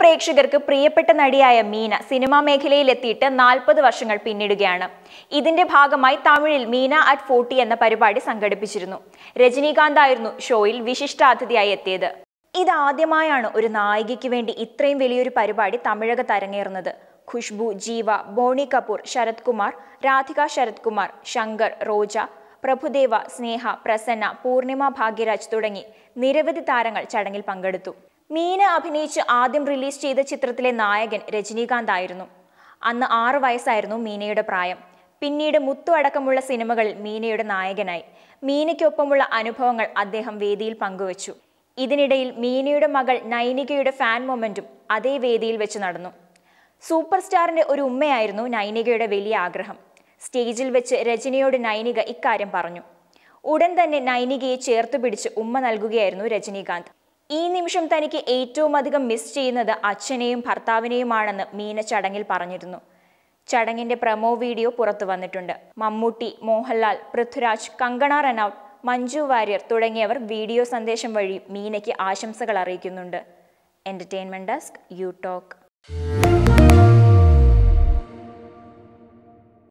പ്രേക്ഷകർക്ക് പ്രിയപ്പെട്ട നടിയായ മീന സിനിമാ മേഖലയിൽ എത്തിയിട്ട് നാൽപ്പത് വർഷങ്ങൾ പിന്നിടുകയാണ് ഇതിന്റെ ഭാഗമായി തമിഴിൽ മീന അറ്റ് ഫോർട്ടി എന്ന പരിപാടി സംഘടിപ്പിച്ചിരുന്നു രജനീകാന്ത് ആയിരുന്നു ഷോയിൽ വിശിഷ്ടാതിഥിയായി എത്തിയത് ഇതാദ്യമായാണ് ഒരു നായികയ്ക്ക് വേണ്ടി ഇത്രയും വലിയൊരു പരിപാടി തമിഴകത്ത് അരങ്ങേറുന്നത് ഖുഷ്ബു ജീവ ബോണി കപൂർ ശരത് കുമാർ രാധിക ശരത് കുമാർ ശങ്കർ റോജ പ്രഭുദേവ സ്നേഹ പ്രസന്ന പൂർണിമ ഭാഗ്യരാജ് തുടങ്ങി നിരവധി താരങ്ങൾ ചടങ്ങിൽ പങ്കെടുത്തു മീന അഭിനയിച്ച് ആദ്യം റിലീസ് ചെയ്ത ചിത്രത്തിലെ നായകൻ രജനീകാന്ത് ആയിരുന്നു അന്ന് ആറു വയസ്സായിരുന്നു മീനയുടെ പ്രായം പിന്നീട് മുത്തു അടക്കമുള്ള സിനിമകളിൽ മീനയുടെ നായകനായി മീനയ്ക്കൊപ്പമുള്ള അനുഭവങ്ങൾ അദ്ദേഹം വേദിയിൽ പങ്കുവച്ചു ഇതിനിടയിൽ മീനയുടെ മകൾ നൈനികയുടെ ഫാൻ മൊമെന്റും അതേ വേദിയിൽ വെച്ച് നടന്നു സൂപ്പർ സ്റ്റാറിന്റെ ഒരു ഉമ്മയായിരുന്നു നൈനികയുടെ വലിയ ആഗ്രഹം സ്റ്റേജിൽ വെച്ച് രജനിയോട് നൈനിക ഇക്കാര്യം പറഞ്ഞു ഉടൻ തന്നെ നൈനികയെ ചേർത്ത് പിടിച്ച് ഉമ്മ നൽകുകയായിരുന്നു രജനീകാന്ത് ഈ നിമിഷം തനിക്ക് ഏറ്റവും അധികം മിസ് ചെയ്യുന്നത് അച്ഛനെയും ഭർത്താവിനെയുമാണെന്ന് മീന ചടങ്ങിൽ പറഞ്ഞിരുന്നു ചടങ്ങിന്റെ പ്രമോ വീഡിയോ പുറത്തു വന്നിട്ടുണ്ട് മമ്മൂട്ടി മോഹൻലാൽ പൃഥ്വിരാജ് കങ്കണ റനൌട്ട് മഞ്ജു വാര്യർ തുടങ്ങിയവർ വീഡിയോ സന്ദേശം വഴി മീനയ്ക്ക് ആശംസകൾ അറിയിക്കുന്നുണ്ട് എൻ്റർടൈൻമെൻറ് ഡെസ്ക് യു ടോക്ക്